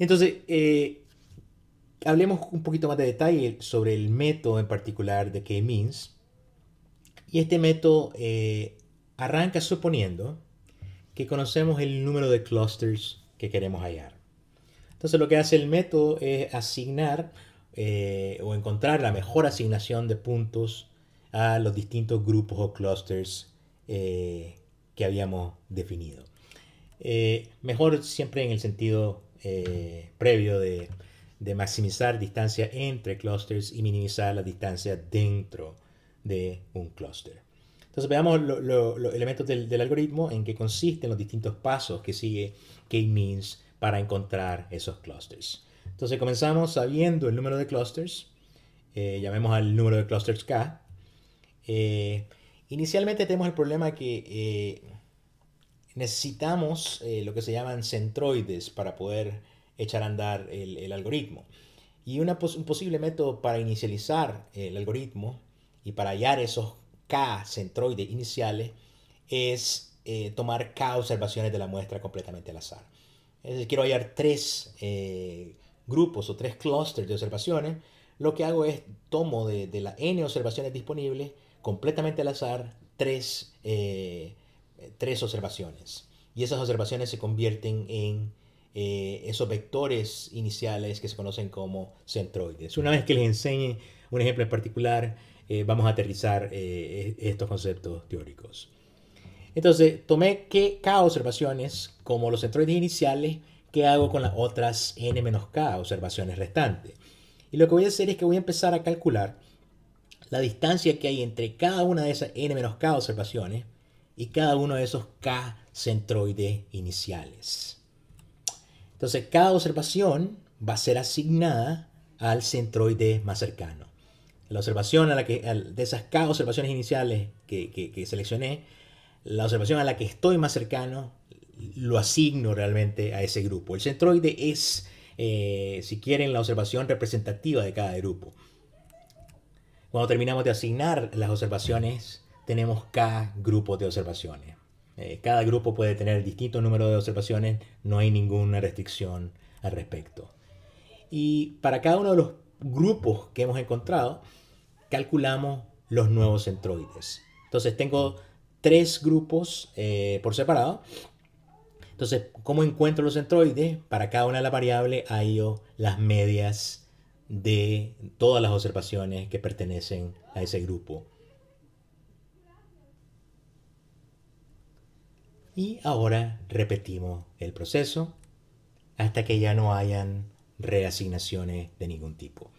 Entonces, eh, hablemos un poquito más de detalle sobre el método en particular de K-Means. Y este método eh, arranca suponiendo que conocemos el número de clusters que queremos hallar. Entonces lo que hace el método es asignar eh, o encontrar la mejor asignación de puntos a los distintos grupos o clusters que habíamos definido. mejor siempre en el sentido eh, previo de, maximizar distancia entre clusters y minimizar la distancia dentro de un cluster. Entonces veamos los elementos del, algoritmo en qué consisten los distintos pasos que sigue k-means para encontrar esos clusters. Entonces comenzamos sabiendo el número de clusters, eh, llamemos al número de clusters k. Eh, inicialmente tenemos el problema que necesitamos eh, lo que se llaman centroides para poder echar a andar el, el algoritmo. Y una un posible método para inicializar el algoritmo y para hallar esos K centroides iniciales es eh, tomar K observaciones de la muestra completamente al azar. Es quiero hallar tres eh, grupos o tres clústeres de observaciones. Lo que hago es tomo de, de las N observaciones disponibles completamente al azar tres eh, tres observaciones. Y esas observaciones se convierten en eh, esos vectores iniciales que se conocen como centroides. Una vez que les enseñe un ejemplo en particular, eh, vamos a aterrizar e-, estos conceptos teóricos. Entonces, tomé que K observaciones como los centroides iniciales, ¿qué hago con las otras N-K menos observaciones restantes? Y lo que voy a hacer es que voy a empezar a calcular la distancia que hay entre cada una de esas N-K menos observaciones y cada uno de esos K centroides iniciales. Entonces, cada observación va a ser asignada al centroide más cercano. La observación a la que, de esas K observaciones iniciales que, seleccioné, la observación a la que estoy más cercano, lo asigno realmente a ese grupo. El centroide es, eh, si quieren, la observación representativa de cada grupo. Cuando terminamos de asignar las observaciones, tenemos K grupos de observaciones. Eh, cada grupo puede tener distinto número de observaciones, no hay ninguna restricción al respecto. Y para cada uno de los grupos que hemos encontrado, calculamos los nuevos centroides. Entonces tengo tres grupos eh, por separado. Entonces, ¿cómo encuentro los centroides? Para cada una de las variables hay las medias de todas las observaciones que pertenecen a ese grupo. Y ahora repetimos el proceso hasta que ya no hayan reasignaciones de ningún tipo.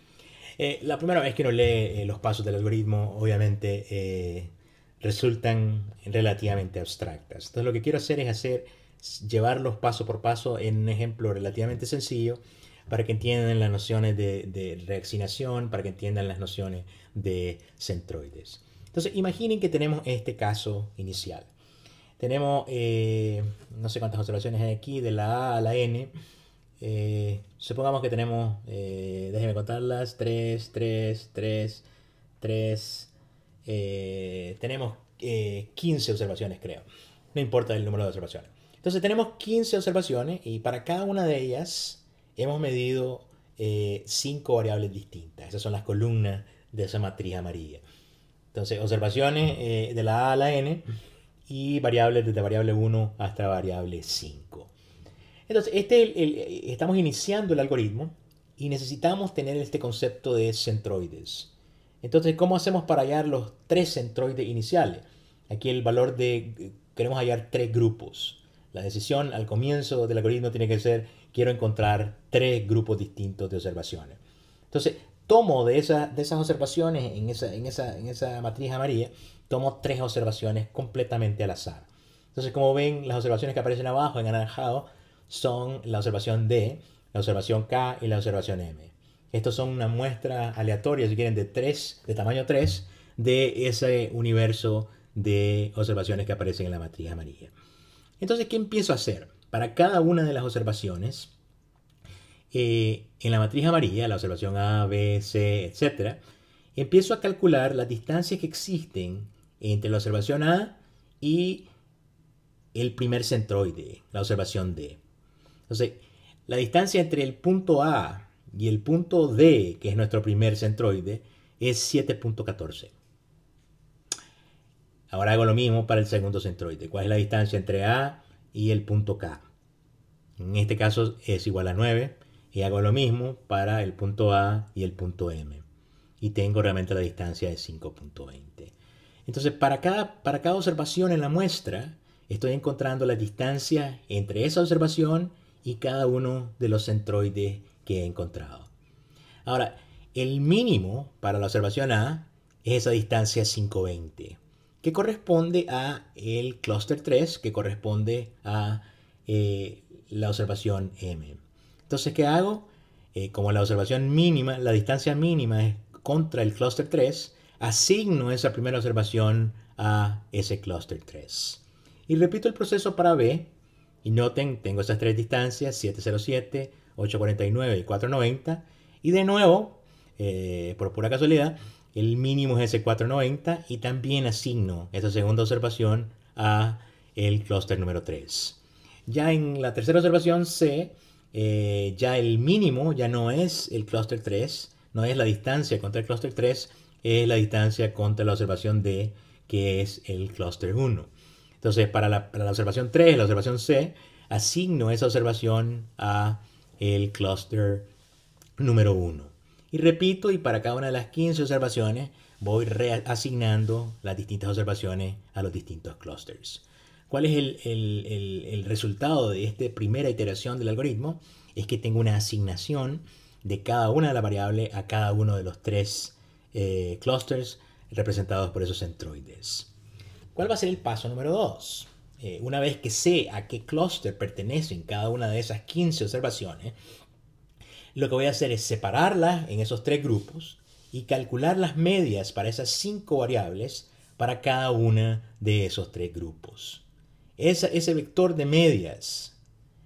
Eh, la primera vez que uno lee eh, los pasos del algoritmo, obviamente eh, resultan relativamente abstractas. Entonces lo que quiero hacer es hacer, llevarlos paso por paso en un ejemplo relativamente sencillo para que entiendan las nociones de, de reasignación, para que entiendan las nociones de centroides. Entonces imaginen que tenemos este caso inicial. Tenemos eh, no sé cuántas observaciones hay aquí, de la A a la N. Eh, supongamos que tenemos, eh, déjenme contarlas, 3, 3, 3, 3. tenemos 15 observaciones, creo. No importa el número de observaciones. Entonces tenemos 15 observaciones y para cada una de ellas hemos medido 5 variables distintas. Esas son las columnas de esa matriz amarilla. Entonces, observaciones de la A a la N y variables desde variable 1 hasta variable 5. Entonces, este, estamos iniciando el algoritmo y necesitamos tener este concepto de centroides. Entonces, ¿cómo hacemos para hallar los tres centroides iniciales? Aquí el valor de, eh, queremos hallar tres grupos. La decisión al comienzo del algoritmo tiene que ser, quiero encontrar tres grupos distintos de observaciones. Entonces, tomo de, esa, de esas observaciones en esa, matriz amarilla, tomo tres observaciones completamente al azar. Entonces, como ven, las observaciones que aparecen abajo en anaranjado son la observación D, la observación K y la observación M. Estos son una muestra aleatoria, si quieren, de tres, de tamaño 3, de ese universo de observaciones que aparecen en la matriz amarilla. Entonces, ¿qué empiezo a hacer? Para cada una de las observaciones, eh, en la matriz amarilla, la observación A, B, C, etc., empiezo a calcular las distancias que existen entre la observación A y el primer centroide, la observación D. Entonces, la distancia entre el punto A y el punto D, que es nuestro primer centroide, es 7.14. Ahora hago lo mismo para el segundo centroide. ¿Cuál es la distancia entre A y el punto K? En este caso es igual a 9 y hago lo mismo para el punto A y el punto M. Y tengo realmente la distancia de 5.20. Entonces, para cada, para cada observación en la muestra, estoy encontrando la distancia entre esa observación y cada uno de los centroides que he encontrado. Ahora, el mínimo para la observación A es esa distancia 520, que corresponde a el clúster 3, que corresponde a eh, la observación M. Entonces, ¿qué hago? Eh, como la observación mínima, la distancia mínima es contra el clúster 3, asigno esa primera observación a ese clúster 3. Y repito el proceso para B. Y noten, tengo esas tres distancias, 707, 849 y 490. Y de nuevo, eh, por pura casualidad, el mínimo es ese 490 y también asigno esa segunda observación a el clúster número 3. Ya en la tercera observación C, eh, ya el mínimo ya no es el cluster 3, no es la distancia contra el cluster 3, es la distancia contra la observación D, que es el cluster 1. Entonces, para la, observación 3, la observación C, asigno esa observación a el cluster número 1. Y repito, y para cada una de las 15 observaciones voy reasignando las distintas observaciones a los distintos clusters. ¿Cuál es el, resultado de esta primera iteración del algoritmo? Es que tengo una asignación de cada una de las variables a cada uno de los tres eh, clusters representados por esos centroides. ¿Cuál va a ser el paso número 2? Eh, una vez que sé a qué clúster pertenecen cada una de esas 15 observaciones, lo que voy a hacer es separarlas en esos tres grupos y calcular las medias para esas cinco variables para cada una de esos tres grupos ese vector de medias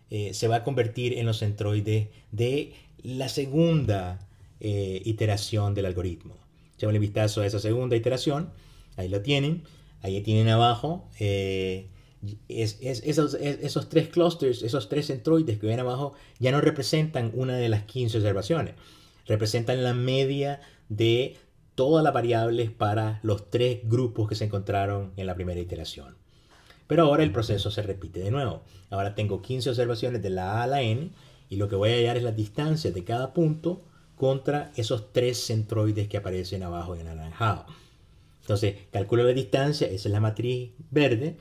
eh, se va a convertir en los centroides de la segunda eh, iteración del algoritmo. un vistazo a esa segunda iteración. Ahí lo tienen. Ahí tienen abajo eh, esos, esos, tres clusters, esos tres centroides que ven abajo, ya no representan una de las 15 observaciones. Representan la media de todas las variables para los tres grupos que se encontraron en la primera iteración. Pero ahora el proceso se repite de nuevo. Ahora tengo 15 observaciones de la A a la N y lo que voy a hallar es las distancias de cada punto contra esos tres centroides que aparecen abajo en anaranjado. Entonces, calculo la distancia, esa es la matriz verde,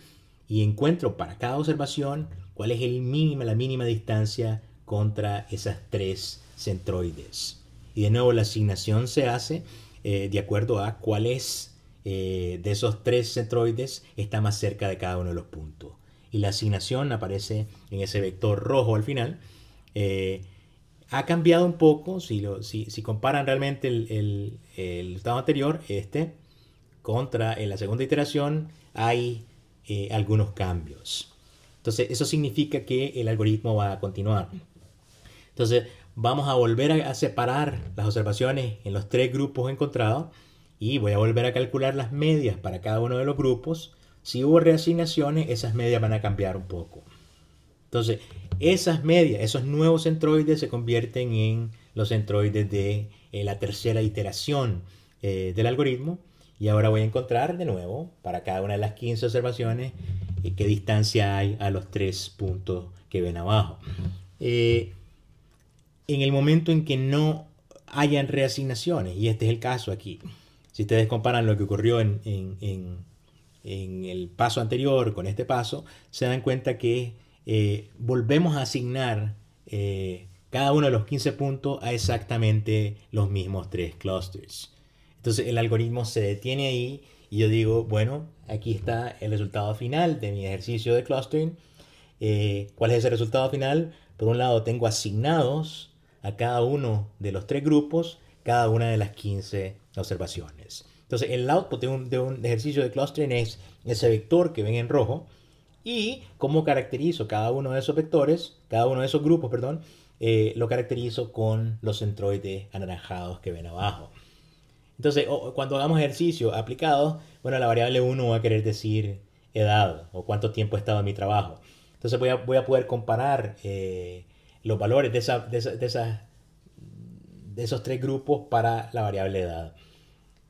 y encuentro para cada observación cuál es el la mínima distancia contra esas tres centroides. Y de nuevo la asignación se hace eh, de acuerdo a cuál es eh, de esos tres centroides está más cerca de cada uno de los puntos. Y la asignación aparece en ese vector rojo al final. Eh, ha cambiado un poco, si, lo, si, comparan realmente el, el, estado anterior, este, contra en la segunda iteración, hay eh, algunos cambios. Entonces, eso significa que el algoritmo va a continuar. Entonces, vamos a volver a separar las observaciones en los tres grupos encontrados y voy a volver a calcular las medias para cada uno de los grupos. Si hubo reasignaciones, esas medias van a cambiar un poco. Entonces, esas medias, esos nuevos centroides se convierten en los centroides de eh, la tercera iteración eh, del algoritmo. Y ahora voy a encontrar de nuevo, para cada una de las 15 observaciones, eh, qué distancia hay a los tres puntos que ven abajo. en el momento en que no hayan reasignaciones, y este es el caso aquí, si ustedes comparan lo que ocurrió en, el paso anterior con este paso, se dan cuenta que eh, volvemos a asignar eh, cada uno de los 15 puntos a exactamente los mismos tres clusters. Entonces el algoritmo se detiene ahí y yo digo, bueno, aquí está el resultado final de mi ejercicio de clustering. Eh, ¿Cuál es ese resultado final? Por un lado tengo asignados a cada uno de los tres grupos cada una de las 15 observaciones. Entonces, el output de un, de un ejercicio de clustering es ese vector que ven en rojo y cómo caracterizo cada uno de esos vectores, cada uno de esos grupos, perdón, eh, lo caracterizo con los centroides anaranjados que ven abajo. Entonces, cuando hagamos ejercicio aplicado, bueno, la variable 1 va a querer decir edad o cuánto tiempo he estado en mi trabajo. Entonces voy a, voy a poder comparar eh, los valores de, de, esa, de, esos tres grupos para la variable edad.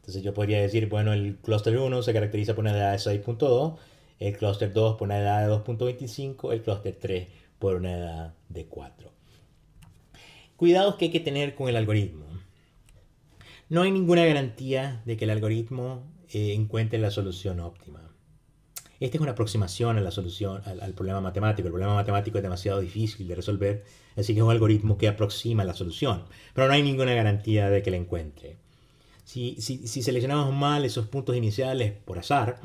Entonces yo podría decir, bueno, el cluster 1 se caracteriza por una edad de 6.2, el cluster 2 por una edad de 2.25, el cluster 3 por una edad de 4. Cuidados que hay que tener con el algoritmo. No hay ninguna garantía de que el algoritmo eh, encuentre la solución óptima. Esta es una aproximación a la solución, al, problema matemático. El problema matemático es demasiado difícil de resolver, así que es un algoritmo que aproxima la solución, pero no hay ninguna garantía de que la encuentre. Si, seleccionamos mal esos puntos iniciales por azar,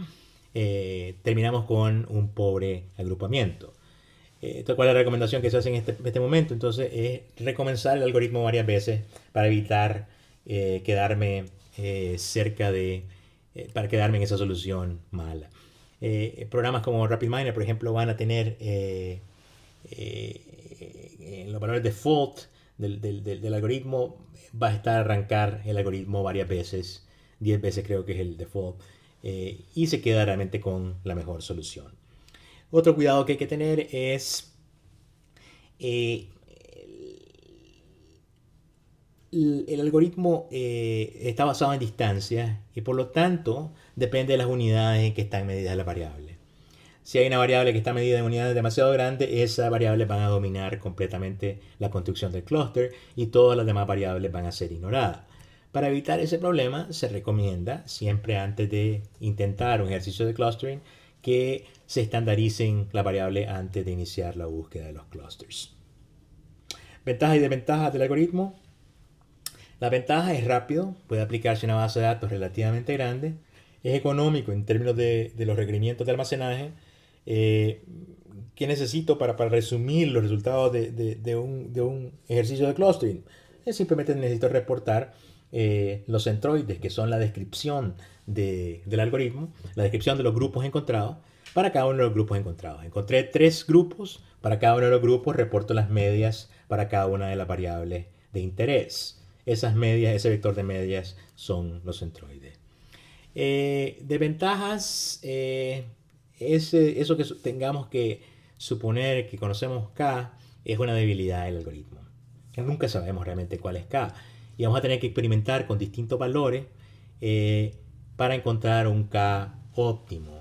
eh, terminamos con un pobre agrupamiento. Eh, ¿Cuál es la recomendación que se hace en este, este, momento? Entonces es recomenzar el algoritmo varias veces para evitar eh, quedarme eh, cerca de, para quedarme en esa solución mala. programas como RapidMiner, por ejemplo, van a tener los valores default del, algoritmo va a estar arrancar el algoritmo varias veces, 10 veces creo que es el default, eh, y se queda realmente con la mejor solución. Otro cuidado que hay que tener es eh, el, algoritmo eh, está basado en distancia y por lo tanto depende de las unidades en que están medidas las variables si hay una variable que está medida en unidades demasiado grande, esas variables van a dominar completamente la construcción del cluster y todas las demás variables van a ser ignoradas. Para evitar ese problema, se recomienda, siempre antes de intentar un ejercicio de clustering, que se estandaricen la variable antes de iniciar la búsqueda de los clusters. Ventajas y desventajas del algoritmo. La ventaja es rápido, puede aplicarse una base de datos relativamente grande, es económico en términos de los requerimientos de almacenaje, eh, ¿qué necesito para, para, resumir los resultados de, de, de, un, de, un, ejercicio de clustering? simplemente necesito reportar eh, los centroides, que son la descripción del algoritmo, la descripción de los grupos encontrados, para cada uno de los grupos encontrados. Encontré tres grupos, para cada uno de los grupos reporto las medias para cada una de las variables de interés. Esas medias, ese vector de medias son los centroides. Eh, de ventajas, eso que tengamos que suponer que conocemos K es una debilidad del algoritmo. Nunca sabemos realmente cuál es K. Y vamos a tener que experimentar con distintos valores eh, para encontrar un K óptimo.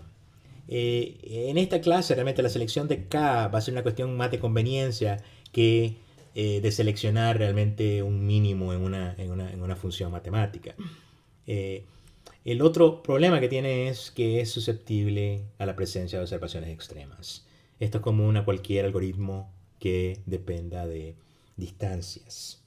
Eh, en esta clase realmente la selección de K va a ser una cuestión más de conveniencia que eh, de seleccionar realmente un mínimo en una, en una función matemática. El otro problema que tiene es que es susceptible a la presencia de observaciones extremas. Esto es común a cualquier algoritmo que dependa de distancias.